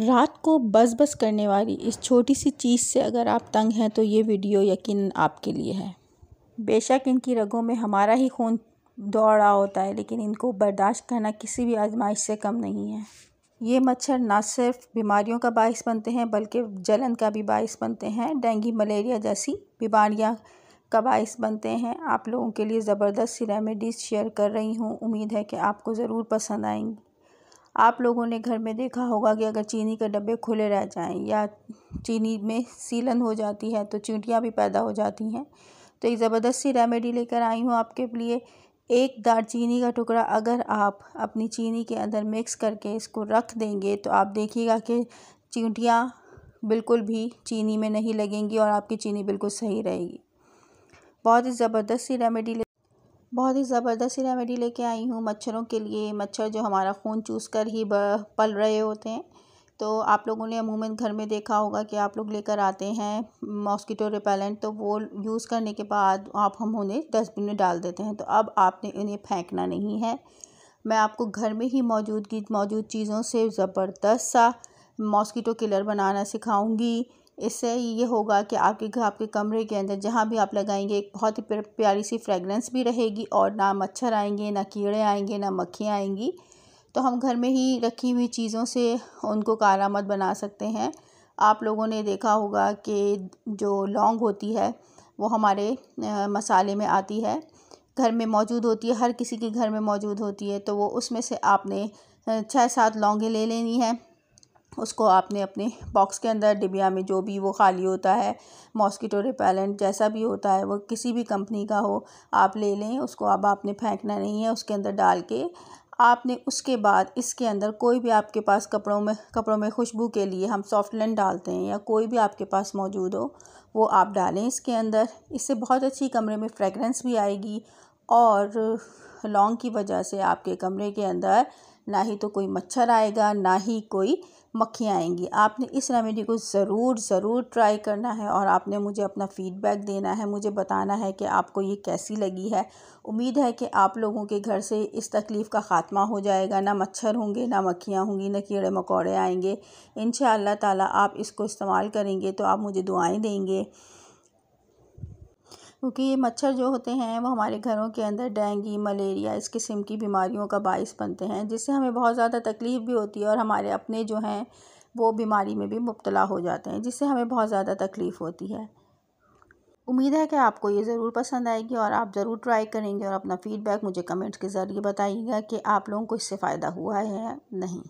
रात को बस बस करने वाली इस छोटी सी चीज़ से अगर आप तंग हैं तो ये वीडियो यकीन आपके लिए है बेशक इनकी रगों में हमारा ही खून दौड़ रहा होता है लेकिन इनको बर्दाश्त करना किसी भी आजमाइश से कम नहीं है ये मच्छर ना सिर्फ बीमारियों का बायस बनते हैं बल्कि जलन का भी बायस बनते हैं डेंगू मलेरिया जैसी बीमारियाँ का बायस बनते हैं आप लोगों के लिए ज़बरदस्त सी रेमेडीज़ शेयर कर रही हूँ उम्मीद है कि आपको ज़रूर पसंद आएंगी आप लोगों ने घर में देखा होगा कि अगर चीनी के डब्बे खुले रह जाएं या चीनी में सीलन हो जाती है तो चींटियाँ भी पैदा हो जाती हैं तो एक ज़बरदस्त सी रेमेडी लेकर आई हूँ आपके लिए एक दार चीनी का टुकड़ा अगर आप अपनी चीनी के अंदर मिक्स करके इसको रख देंगे तो आप देखिएगा कि चींटियाँ बिल्कुल भी चीनी में नहीं लगेंगी और आपकी चीनी बिल्कुल सही रहेगी बहुत ही ज़बरदस्त सी रेमेडी बहुत ही ज़बरदस्त ही रेमेडी लेके आई हूँ मच्छरों के लिए मच्छर जो हमारा खून चूस कर ही पल रहे होते हैं तो आप लोगों ने अमूमन घर में देखा होगा कि आप लोग लेकर आते हैं मॉस्किटो रिपेलेंट तो वो यूज़ करने के बाद आप हम उन्हें डस्टबिन में डाल देते हैं तो अब आपने इन्हें फेंकना नहीं है मैं आपको घर में ही मौजूदगी मौजूद चीज़ों से ज़बरदस्त सा मॉस्किटो किलर बनाना सिखाऊंगी इससे ये होगा कि आपके घर आपके कमरे के अंदर जहाँ भी आप लगाएंगे एक बहुत ही प्यारी सी फ्रेगरेंस भी रहेगी और ना मच्छर आएंगे ना कीड़े आएंगे ना मक्खियाँ आएंगी तो हम घर में ही रखी हुई चीज़ों से उनको कारामद बना सकते हैं आप लोगों ने देखा होगा कि जो लौंग होती है वो हमारे मसाले में आती है घर में मौजूद होती है हर किसी के घर में मौजूद होती है तो वो उसमें से आपने छः सात लौंगे ले लेनी है उसको आपने अपने बॉक्स के अंदर डिबिया में जो भी वो ख़ाली होता है मॉस्किटो रिपेलेंट जैसा भी होता है वो किसी भी कंपनी का हो आप ले लें उसको अब आपने फेंकना नहीं है उसके अंदर डाल के आपने उसके बाद इसके अंदर कोई भी आपके पास कपड़ों में कपड़ों में खुशबू के लिए हम सॉफ्ट लेंट डालते हैं या कोई भी आपके पास मौजूद हो वो आप डालें इसके अंदर इससे बहुत अच्छी कमरे में फ्रेगरेंस भी आएगी और लॉन्ग की वजह से आपके कमरे के अंदर ना ही तो कोई मच्छर आएगा ना ही कोई मक्खियाँ आएंगी आपने इस रेमेडी को ज़रूर ज़रूर ट्राई करना है और आपने मुझे अपना फ़ीडबैक देना है मुझे बताना है कि आपको ये कैसी लगी है उम्मीद है कि आप लोगों के घर से इस तकलीफ़ का ख़ात्मा हो जाएगा ना मच्छर होंगे ना मक्खियाँ होंगी ना कीड़े मकोड़े आएंगे इन ताला आप इसको इस्तेमाल करेंगे तो आप मुझे दुआएँ देंगे क्योंकि ये मच्छर जो होते हैं वो हमारे घरों के अंदर डेंगू मलेरिया इस किस्म की बीमारियों का बायस बनते हैं जिससे हमें बहुत ज़्यादा तकलीफ़ भी होती है और हमारे अपने जो हैं वो बीमारी में भी मुबतला हो जाते हैं जिससे हमें बहुत ज़्यादा तकलीफ़ होती है उम्मीद है कि आपको ये ज़रूर पसंद आएगी और आप ज़रूर ट्राई करेंगे और अपना फ़ीडबैक मुझे कमेंट्स के ज़रिए बताइएगा कि आप लोगों को इससे फ़ायदा हुआ है या नहीं